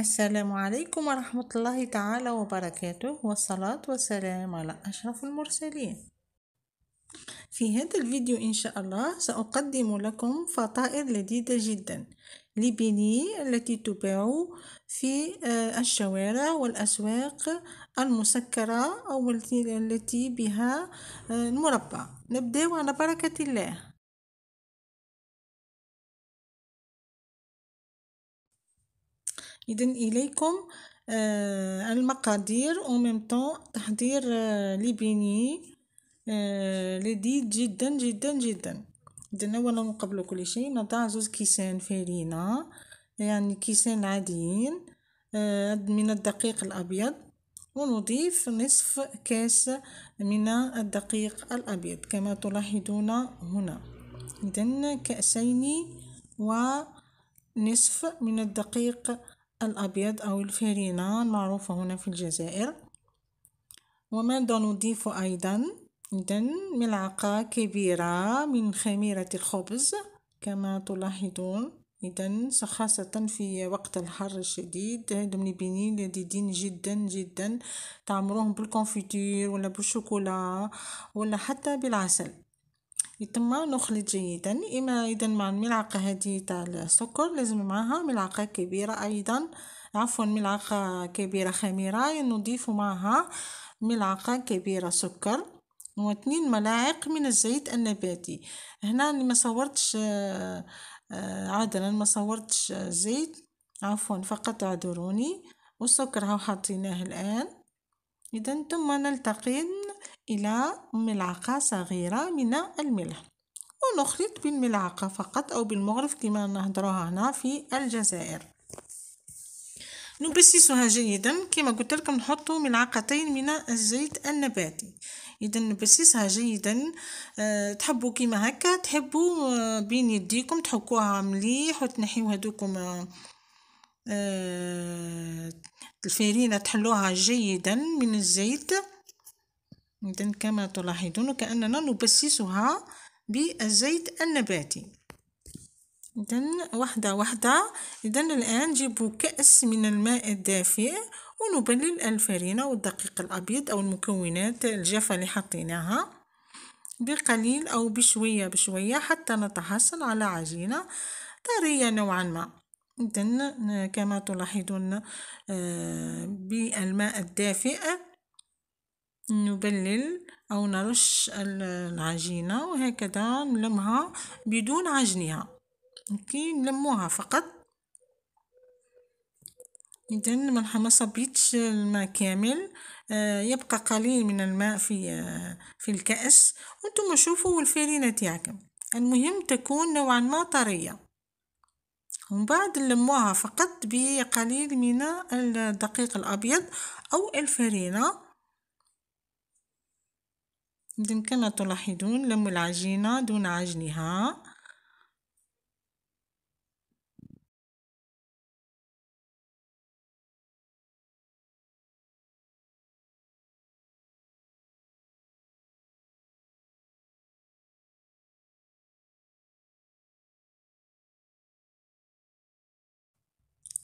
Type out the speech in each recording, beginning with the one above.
السلام عليكم ورحمة الله تعالى وبركاته والصلاة والسلام على أشرف المرسلين في هذا الفيديو إن شاء الله سأقدم لكم فطائر لذيذة جدا لبني التي تباع في آه، الشوارع والأسواق المسكرة أو التي بها آه، المربى نبدأ على بركة الله إذا إليكم آه، المقادير أو ميم طون تحضير آه، آه، لي بيني لذيذ جدا جدا جدا إذا أولا قبل كل شيء نضع زوز كيسان فارينة يعني كيسان عاديين من الدقيق الأبيض ونضيف نصف كاس من الدقيق الأبيض كما تلاحظون هنا إذا كأسين ونصف من الدقيق الأبيض أو الفارينة المعروفة هنا في الجزائر وماذا نضيف أيضا إذا ملعقة كبيرة من خميرة الخبز كما تلاحظون إذا خاصة في وقت الحر الشديد من بنين لذيذين جدا جدا تعمروهم بالكونفيتير ولا بالشوكولا ولا حتى بالعسل يتم نخلط جيدا إما إذا مع الملعقة هذه تاع السكر لازم معها ملعقة كبيرة أيضا عفوا ملعقة كبيرة خميرة نضيف معها ملعقة كبيرة سكر و2 ملاعق من الزيت النباتي هنا اللي ما صورتش آه، عذرا ما صورتش زيت عفوا فقط اعذروني والسكر هاو حطيناه الآن إذا ثم نلتقي إلى ملعقة صغيرة من الملح ونخلط بالملعقة فقط أو بالمغرف كما نهضروها هنا في الجزائر نبسسها جيدا كما قلت لكم نحط ملعقتين من الزيت النباتي اذا نبسسها جيدا أه تحبوا كيما هكا تحبوا أه بين يديكم تحكوها مليح وتنحيو هذوكم أه, آه، الفرينه تحلوها جيدا من الزيت إذن كما تلاحظون كأننا نبسسها بالزيت النباتي إذن واحدة واحدة إذن الآن جيبوا كأس من الماء الدافئ ونبلل الفرينة والدقيق الأبيض أو المكونات الجافة اللي حطيناها بقليل أو بشوية بشوية حتى نتحصل على عجينة طرية نوعا ما إذن كما تلاحظون آه، بالماء الدافئ نبلل أو نرش العجينة وهكذا نلمها بدون عجنها أوكي نلموها فقط إذا ما ما صبيتش الماء كامل آه يبقى قليل من الماء في آه في الكأس وانتم شوفوا الفرينة تاعكم المهم تكون نوعا ما طرية ومن بعد نلموها فقط بقليل من الدقيق الأبيض أو الفرينة بإمكاننا تلاحظون لم العجينة دون عجنها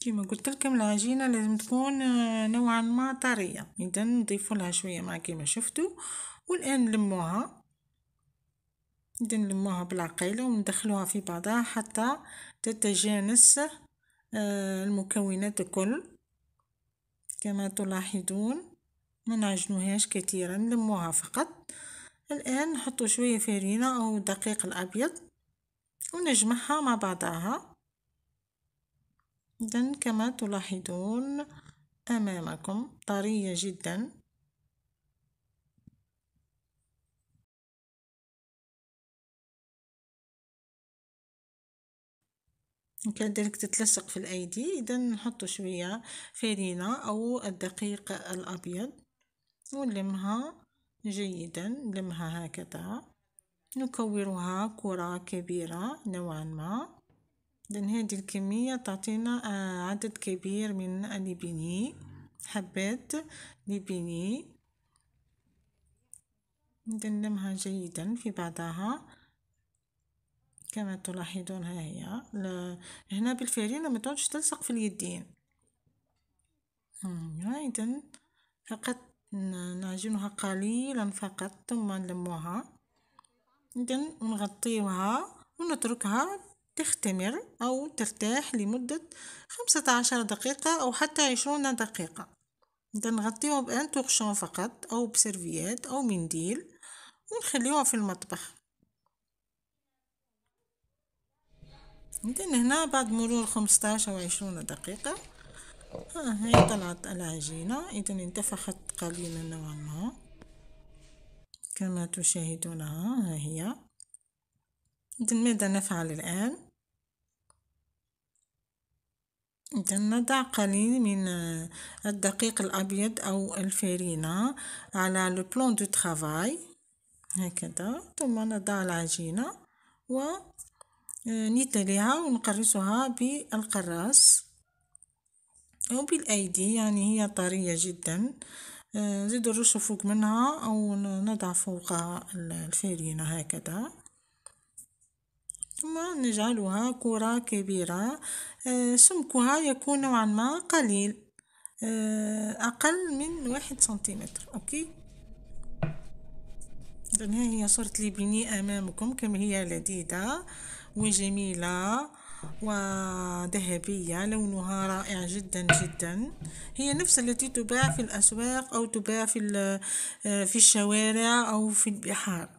كيما قلت لكم العجينه لازم تكون آه، نوعا ما طريه اذا نضيفوا لها شويه مع كيما شفتوا والان نلموها اذا نلموها بالعقيله وندخلوها في بعضها حتى تتجانس آه، المكونات الكل كما تلاحظون ما نعجنوهاش كثيرا نلموها فقط الان نحطوا شويه فرينه او دقيق الابيض ونجمعها مع بعضها إذا كما تلاحظون أمامكم طرية جدا كذلك تتلصق في الأيدي إذا نحط شوية فرينة أو الدقيق الأبيض ونلمها جيدا نلمها هكذا نكورها كرة كبيرة نوعا ما لأن هذه الكمية تعطينا آه، عدد كبير من الليبيني حبات ليبيني ندمها جيدا في بعضها كما تلاحظون ها هي هنا بالفرينة ما تعودش تلصق في اليدين ايضا فقط نعجنها قليلا فقط ثم نلموها اذا نغطيوها ونتركها تختمر أو ترتاح لمدة خمسة عشر دقيقة أو حتى عشرون دقيقة نغطيها بأن تورشون فقط أو بسيرفيات أو منديل ونخليوه في المطبخ إذا هنا بعد مرور خمسطاش أو عشرون دقيقة ها هي طلعت العجينة إذا انتفخت قليلا نوعا ما كما تشاهدونها ها هي إذا ماذا نفعل الآن نضع قليل من آه، الدقيق الأبيض أو الفارينة على لو بلون دو ترافاي هكذا ثم نضع العجينة و آه، نتليها ونقرصها بالقراص أو بالأيدي يعني هي طرية جدا آه، نزيد الرش فوق منها أو نضع فوقها الفارينة هكذا ثم نجعلها كرة كبيرة آه، سمكها يكون نوعا ما قليل آه، أقل من واحد سنتيمتر أوكي إذن ها هي صورة ليبيني أمامكم كما هي لذيذة وجميلة وذهبية لونها رائع جدا جدا هي نفس التي تباع في الأسواق أو تباع في, آه، في الشوارع أو في البحار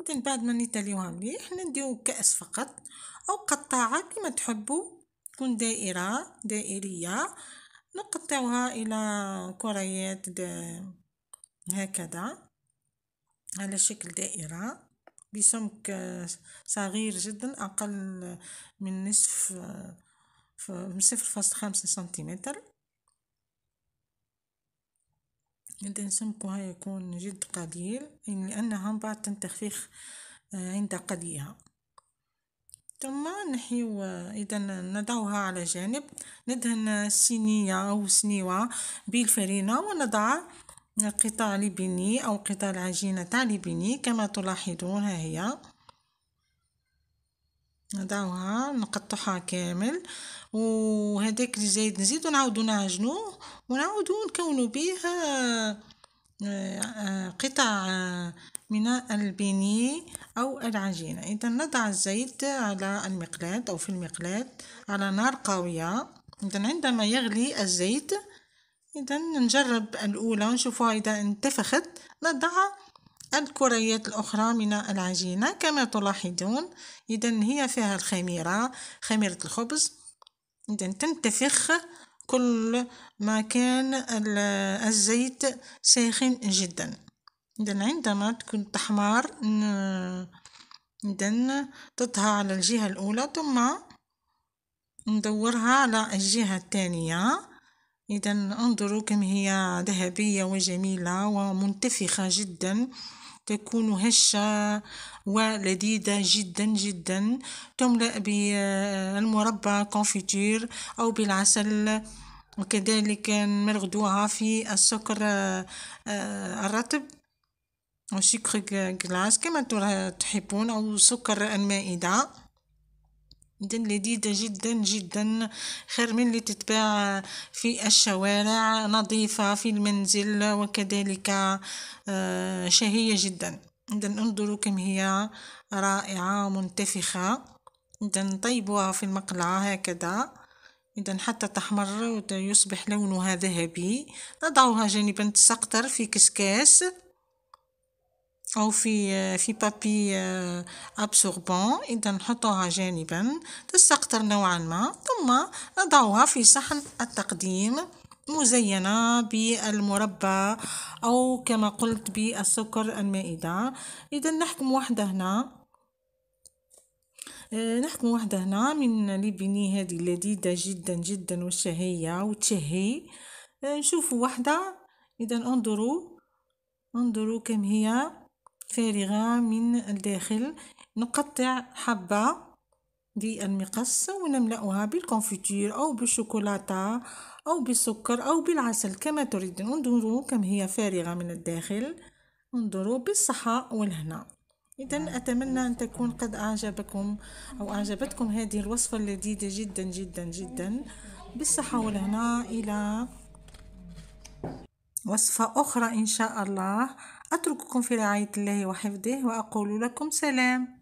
اذا بعد ما نيتاليوها مليح نديو كأس فقط أو قطاعة كما تحبو تكون دائرة دائرية نقطعوها إلى كريات هكذا على شكل دائرة بسمك صغير جدا أقل من نصف من صفر فاصل خمسة سنتيمتر سمكها يكون جد قليل لأنها يعني بعد تنتفخ آه، عند قليها ثم نحيو آه، اذا نضعها على جانب ندهن الصينيه او سنيوه بالفرينه ونضع قطع لبني او قطع العجينه تاع لبني كما تلاحظون ها هي نضعوها نقطعها كامل وهذاك زايد نزيدو نعاودو نعجنوه ونعاودو نكونو بيه آه، آه، قطع آه، من البيني أو العجينة إذا نضع الزيت على المقلاة أو في المقلاة على نار قوية إذا عندما يغلي الزيت إذا نجرب الأولى ونشوفها إذا انتفخت نضع الكريات الأخرى من العجينة كما تلاحظون إذا هي فيها الخميرة خميرة الخبز إذا تنتفخ كل ما كان الزيت ساخن جدا إذا عندما تكون تحمر إذا تطهى على الجهة الأولى ثم ندورها على الجهة الثانية إذا انظروا كم هي ذهبية وجميلة ومنتفخة جدا تكون هشة ولذيذة جدا جدا تملأ بالمربى كونفيتير أو بالعسل وكذلك نمرغدوها في السكر آه، الرطب أو سكر آه، جلاس كما تحبون أو سكر المائدة لذيذة جدا جدا خير من اللي تتباع في الشوارع نظيفة في المنزل وكذلك آه، شهية جدا إذا انظروا كم هي رائعة منتفخة إذا طيبوها في المقلعة هكذا إذا حتى تحمر ويصبح لونها ذهبي نضعها جانبا تسقطر في كسكاس او في في بابي ابسوربون آه، اذا نحطوها جانبا تستقطر نوعا ما ثم نضعها في صحن التقديم مزينة بالمربى أو كما قلت بالسكر المائدة إذا نحكم واحدة هنا آه، نحكم واحدة هنا من ليبيني هذه اللذيذة جدا جدا والشهية وتشهي آه، نشوفوا واحدة إذا انظروا انظروا كم هي فارغة من الداخل نقطع حبة للمقص ونملأها بالكونفيتير أو بالشوكولاتة أو بالسكر أو بالعسل كما تريدون انظروا كم هي فارغة من الداخل انظروا بالصحة والهنا إذا أتمنى أن تكون قد أعجبكم أو أعجبتكم هذه الوصفة اللذيذة جدا جدا جدا بالصحة والهنا إلى وصفة أخرى إن شاء الله أترككم في رعاية الله وحفظه وأقول لكم سلام